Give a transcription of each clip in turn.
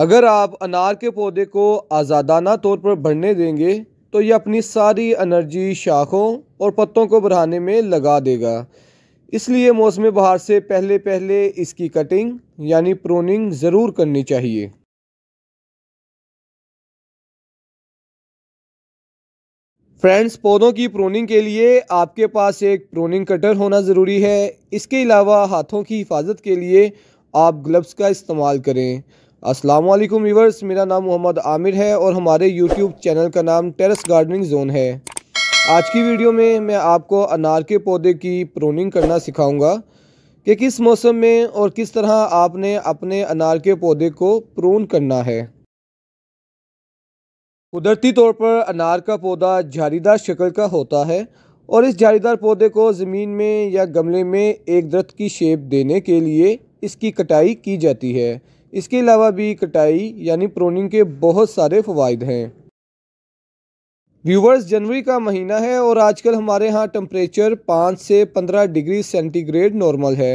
अगर आप अनार के पौधे को आज़ादाना तौर पर बढ़ने देंगे तो यह अपनी सारी एनर्जी शाखों और पत्तों को बढ़ाने में लगा देगा इसलिए मौसम बहार से पहले पहले इसकी कटिंग यानी प्रोनिंग ज़रूर करनी चाहिए फ्रेंड्स पौधों की प्रोनिंग के लिए आपके पास एक प्रोनिंग कटर होना ज़रूरी है इसके अलावा हाथों की हिफाजत के लिए आप ग्लव्स का इस्तेमाल करें अस्सलाम वालेकुम मेरा नाम मोहम्मद आमिर है और हमारे यूट्यूब चैनल का नाम टेरेस गार्डनिंग जोन है आज की वीडियो में मैं आपको अनार के पौधे की प्रोनिंग करना सिखाऊंगा कि किस मौसम में और किस तरह आपने अपने अनार के पौधे को प्रोन करना है कुदरती तौर पर अनार का पौधा झाड़ीदार शक्ल का होता है और इस झाड़ीदार पौधे को ज़मीन में या गमले में एक दरख्त की शेप देने के लिए इसकी कटाई की जाती है इसके अलावा भी कटाई यानी प्रोनिंग के बहुत सारे फ़वाद हैं व्यूवर्स जनवरी का महीना है और आजकल हमारे यहाँ टम्परेचर पाँच से पंद्रह डिग्री सेंटीग्रेड नॉर्मल है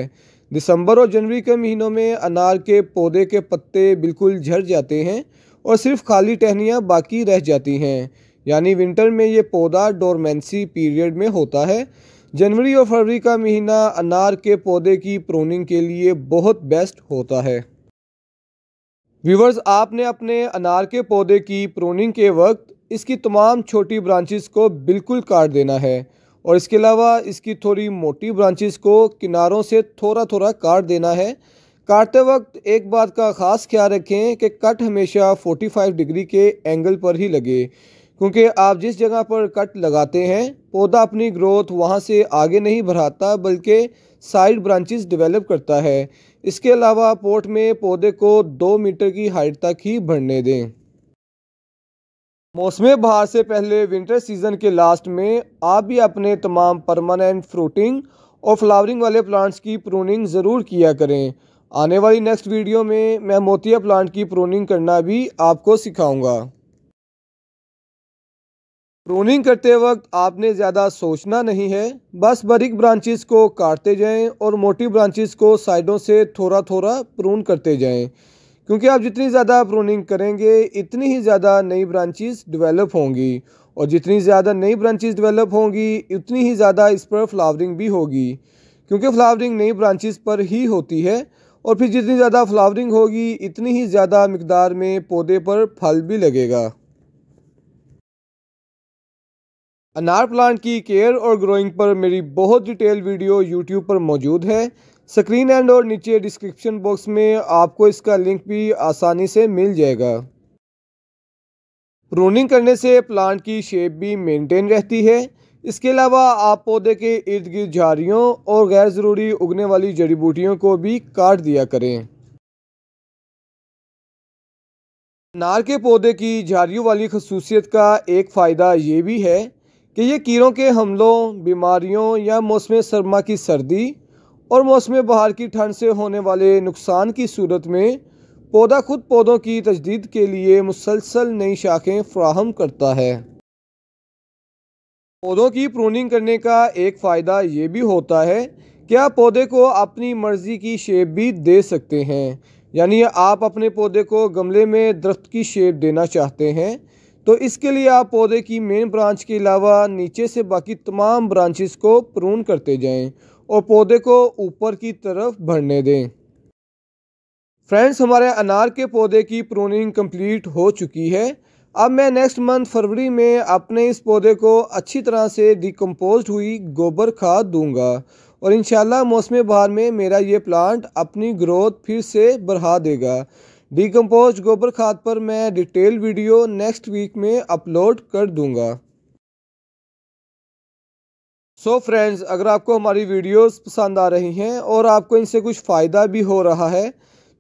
दिसंबर और जनवरी के महीनों में अनार के पौधे के पत्ते बिल्कुल झड़ जाते हैं और सिर्फ खाली टहनियाँ बाकी रह जाती हैं यानी विंटर में ये पौधा डोरमेंसी पीरियड में होता है जनवरी और फरवरी का महीना अनार के पौधे की प्रोनिंग के लिए बहुत बेस्ट होता है व्यूवर्स आपने अपने अनार के पौधे की प्रोनिंग के वक्त इसकी तमाम छोटी ब्रांचेस को बिल्कुल काट देना है और इसके अलावा इसकी थोड़ी मोटी ब्रांचेस को किनारों से थोड़ा थोड़ा काट देना है काटते वक्त एक बात का ख़ास ख्याल रखें कि कट हमेशा 45 डिग्री के एंगल पर ही लगे क्योंकि आप जिस जगह पर कट लगाते हैं पौधा अपनी ग्रोथ वहाँ से आगे नहीं बढ़ाता बल्कि साइड ब्रांचेस डेवलप करता है इसके अलावा पोर्ट में पौधे को दो मीटर की हाइट तक ही बढ़ने दें मौसम बहार से पहले विंटर सीजन के लास्ट में आप भी अपने तमाम परमानेंट फ्रूटिंग और फ्लावरिंग वाले प्लांट्स की प्रूनिंग ज़रूर किया करें आने वाली नेक्स्ट वीडियो में मैं मोतिया प्लांट की प्रूनिंग करना भी आपको सिखाऊंगा प्रूनिंग करते वक्त आपने ज़्यादा सोचना नहीं है बस बारीक ब्रांचेस को काटते जाएं और मोटी ब्रांचेस को साइडों से थोड़ा थोड़ा प्रून करते जाएं क्योंकि आप जितनी ज़्यादा प्रूनिंग करेंगे इतनी ही ज़्यादा नई ब्रांचेस डेवलप होंगी और जितनी ज़्यादा नई ब्रांचेस डेवलप होंगी उतनी ही ज़्यादा इस पर फ्लावरिंग भी होगी क्योंकि फ्लावरिंग नई ब्रांचेस पर ही होती है और फिर जितनी ज़्यादा फ्लावरिंग होगी इतनी ही ज़्यादा मकदार में पौधे पर फल भी लगेगा अनार प्लांट की केयर और ग्रोइंग पर मेरी बहुत डिटेल वीडियो यूट्यूब पर मौजूद है स्क्रीन एंड और नीचे डिस्क्रिप्शन बॉक्स में आपको इसका लिंक भी आसानी से मिल जाएगा प्रूनिंग करने से प्लांट की शेप भी मेंटेन रहती है इसके अलावा आप पौधे के इर्द गिर्द झाड़ियों और गैर ज़रूरी उगने वाली जड़ी बूटियों को भी काट दिया करें नार के पौधे की झाड़ियों वाली खसूसियत का एक फ़ायदा ये भी है कि ये कीड़ों के हमलों बीमारियों या मौसम सरमा की सर्दी और मौसम बहार की ठंड से होने वाले नुकसान की सूरत में पौधा खुद पौधों की तजदीद के लिए मुसलसल नई शाखें फ्राहम करता है पौधों की प्रोनिंग करने का एक फ़ायदा ये भी होता है कि आप पौधे को अपनी मर्ज़ी की शेप भी दे सकते हैं यानी आप अपने पौधे को गमले में दरख्त की शेप देना चाहते हैं तो इसके लिए आप पौधे की मेन ब्रांच के अलावा नीचे से बाकी तमाम ब्रांचेस को प्रून करते जाएं और पौधे को ऊपर की तरफ बढ़ने दें फ्रेंड्स हमारे अनार के पौधे की प्रूनिंग कंप्लीट हो चुकी है अब मैं नेक्स्ट मंथ फरवरी में अपने इस पौधे को अच्छी तरह से डिकम्पोज हुई गोबर खाद दूंगा और इन मौसम बहार में मेरा ये प्लांट अपनी ग्रोथ फिर से बढ़ा देगा डीकम्पोज गोबर खाद पर मैं डिटेल वीडियो नेक्स्ट वीक में अपलोड कर दूंगा सो so फ्रेंड्स अगर आपको हमारी वीडियोस पसंद आ रही हैं और आपको इनसे कुछ फ़ायदा भी हो रहा है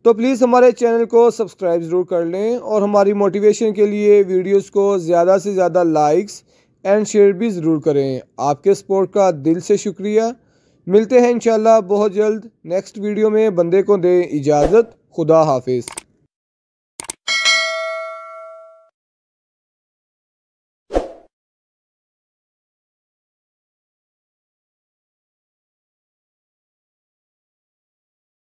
तो प्लीज़ हमारे चैनल को सब्सक्राइब ज़रूर कर लें और हमारी मोटिवेशन के लिए वीडियोस को ज़्यादा से ज़्यादा लाइक्स एंड शेयर भी ज़रूर करें आपके सपोर्ट का दिल से शुक्रिया मिलते हैं इन बहुत जल्द नेक्स्ट वीडियो में बंदे को दें इजाज़त खुदा हाफिज़